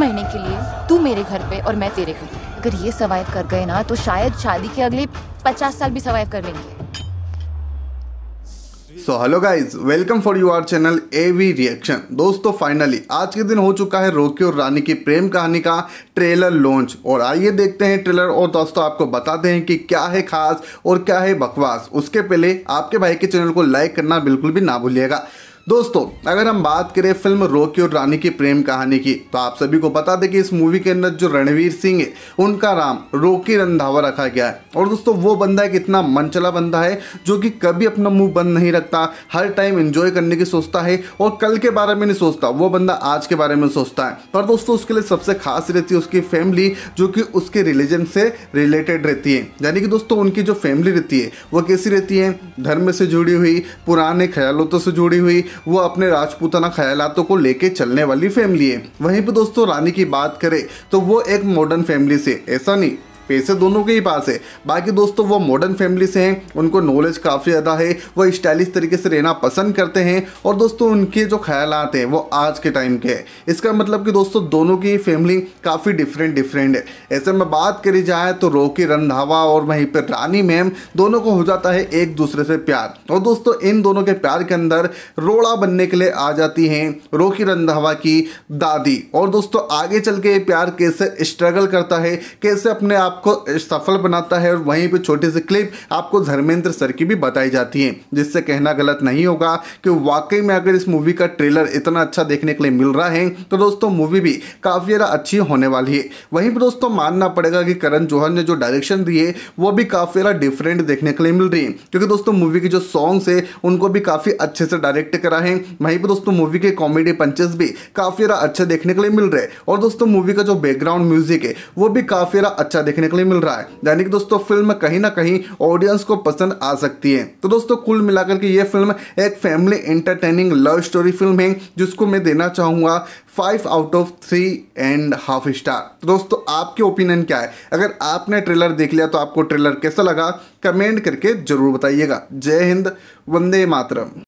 महीने के लिए तू मेरे घर पे और मैं तेरे घर पे अगर ये सवाइव कर गए ना तो शायद शादी के अगले पचास साल भी सवाइव कर लेंगे so hello guys welcome for your channel A V reaction दोस्तों फाइनली आज के दिन हो चुका है रोकी और रानी की प्रेम कहानी का ट्रेलर लॉन्च और आइए देखते हैं ट्रेलर और दोस्तों आपको बताते हैं कि क्या है खास और क्या है बकवास उसके पहले आपके भाई के चैनल को लाइक करना बिल्कुल भी ना भूलिएगा दोस्तों अगर हम बात करें फिल्म रोकी और रानी की प्रेम कहानी की तो आप सभी को बता दें कि इस मूवी के अंदर जो रणवीर सिंह है उनका नाम रोकी रंधावा रखा गया है और दोस्तों वो बंदा एक इतना मनचला बंदा है जो कि कभी अपना मुंह बंद नहीं रखता हर टाइम एंजॉय करने की सोचता है और कल के बारे में नहीं सोचता वो बंदा आज के बारे में सोचता है पर दोस्तों उसके लिए सबसे खास रहती है उसकी फैमिली जो कि उसके रिलीजन से रिलेटेड रहती है यानी कि दोस्तों उनकी जो फैमिली रहती है वो कैसी रहती है धर्म से जुड़ी हुई पुराने ख्यालों से जुड़ी हुई वो अपने राजपूताना ख्यालों को लेके चलने वाली फैमिली है वहीं पर दोस्तों रानी की बात करें तो वो एक मॉडर्न फैमिली से ऐसा नहीं पैसे दोनों के ही पास है बाकी दोस्तों वो मॉडर्न फैमिली से हैं उनको नॉलेज काफ़ी ज़्यादा है वो स्टाइलिश तरीके से रहना पसंद करते हैं और दोस्तों उनके जो ख्याल हैं वो आज के टाइम के हैं इसका मतलब कि दोस्तों दोनों की फैमिली काफ़ी डिफरेंट डिफरेंट है ऐसे में बात करी जाए तो रोकी रंधावा और वहीं पर रानी मैम दोनों को हो जाता है एक दूसरे से प्यार और दोस्तों इन दोनों के प्यार के अंदर रोड़ा बनने के लिए आ जाती हैं रोकी रंधावा की दादी और दोस्तों आगे चल के प्यार कैसे स्ट्रगल करता है कैसे अपने आप आपको सफल बनाता है और वहीं पर छोटी सी क्लिप आपको धर्मेंद्र सर की भी बताई जाती है जिससे कहना गलत नहीं होगा कि वाकई में अगर इस मूवी का ट्रेलर इतना अच्छा देखने के लिए मिल रहा है तो दोस्तों मूवी भी काफ़ी ज़्यादा अच्छी होने वाली है वहीं पर दोस्तों मानना पड़ेगा कि करण जौहर ने जो डायरेक्शन दी है वो भी काफ़ी ज़्यादा डिफरेंट देखने के लिए मिल रही है क्योंकि दोस्तों मूवी के जो सॉन्ग्स है उनको भी काफ़ी अच्छे से डायरेक्ट करा है वहीं पर दोस्तों मूवी के कॉमेडी पंचेस भी काफ़ी ज़्यादा अच्छे देखने के लिए मिल रहे और दोस्तों मूवी का जो बैकग्राउंड म्यूजिक है वो भी काफ़ी ज़्यादा अच्छा देखने के लिए मिल रहा है यानी कि दोस्तों फिल्म कहीं ना कहीं ऑडियंस को पसंद आ सकती है तो दोस्तों कुल मिलाकर के ये फिल्म एक family entertaining love story film है जिसको मैं देना चाहूँगा five out of three and half star तो दोस्तों आपके ओपिनियन क्या है अगर आपने ट्रेलर देख लिया तो आपको ट्रेलर कैसा लगा कमेंट करके जरूर बताइएगा जय हिंद वंदे मातरम